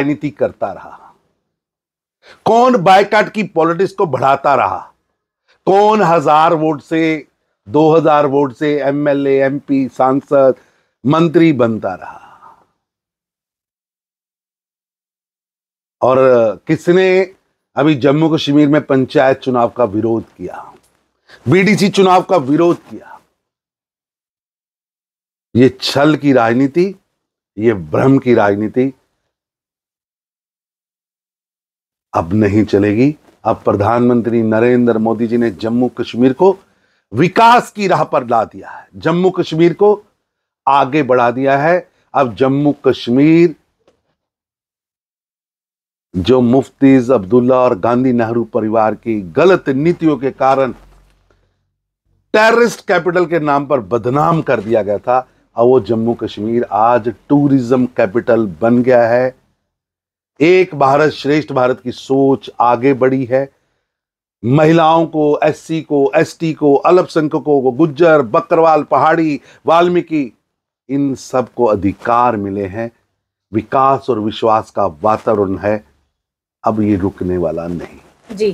राजनीति करता रहा कौन बायकाट की पॉलिटिक्स को बढ़ाता रहा कौन हजार वोट से दो हजार वोट से एमएलए एमपी सांसद मंत्री बनता रहा और किसने अभी जम्मू कश्मीर में पंचायत चुनाव का विरोध किया बीडीसी चुनाव का विरोध किया ये छल की राजनीति ये भ्रम की राजनीति अब नहीं चलेगी अब प्रधानमंत्री नरेंद्र मोदी जी ने जम्मू कश्मीर को विकास की राह पर ला दिया है जम्मू कश्मीर को आगे बढ़ा दिया है अब जम्मू कश्मीर जो मुफ्तीज अब्दुल्ला और गांधी नेहरू परिवार की गलत नीतियों के कारण टेररिस्ट कैपिटल के नाम पर बदनाम कर दिया गया था अब वो जम्मू कश्मीर आज टूरिज्म कैपिटल बन गया है एक भारत श्रेष्ठ भारत की सोच आगे बढ़ी है महिलाओं को एससी को एसटी को अल्पसंख्यकों को गुज्जर बकरवाल पहाड़ी वाल्मीकि इन सब को अधिकार मिले हैं विकास और विश्वास का वातावरण है अब ये रुकने वाला नहीं जी